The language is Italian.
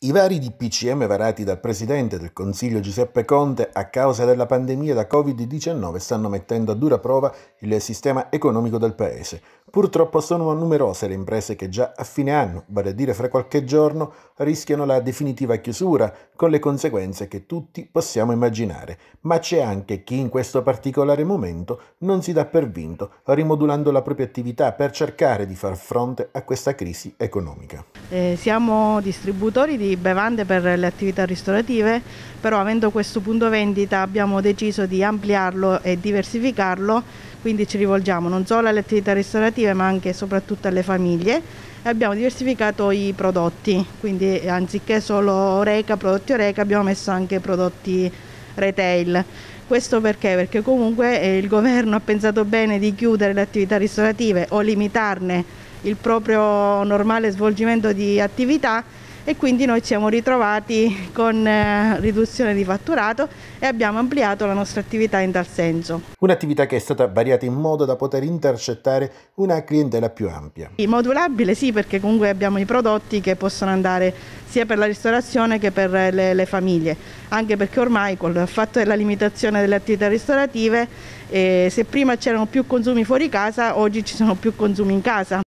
I vari DPCM varati dal Presidente del Consiglio Giuseppe Conte a causa della pandemia da Covid-19 stanno mettendo a dura prova il sistema economico del Paese. Purtroppo sono numerose le imprese che già a fine anno, vale a dire fra qualche giorno, rischiano la definitiva chiusura, con le conseguenze che tutti possiamo immaginare. Ma c'è anche chi in questo particolare momento non si dà per vinto, rimodulando la propria attività per cercare di far fronte a questa crisi economica. Eh, siamo distributori di di bevande per le attività ristorative, però avendo questo punto vendita abbiamo deciso di ampliarlo e diversificarlo, quindi ci rivolgiamo non solo alle attività ristorative ma anche e soprattutto alle famiglie e abbiamo diversificato i prodotti, quindi anziché solo Oreca, prodotti Oreca abbiamo messo anche prodotti retail. Questo perché? Perché comunque eh, il governo ha pensato bene di chiudere le attività ristorative o limitarne il proprio normale svolgimento di attività e quindi noi ci siamo ritrovati con eh, riduzione di fatturato e abbiamo ampliato la nostra attività in tal senso. Un'attività che è stata variata in modo da poter intercettare una clientela più ampia. Sì, modulabile sì perché comunque abbiamo i prodotti che possono andare sia per la ristorazione che per le, le famiglie, anche perché ormai con il fatto della limitazione delle attività ristorative eh, se prima c'erano più consumi fuori casa oggi ci sono più consumi in casa.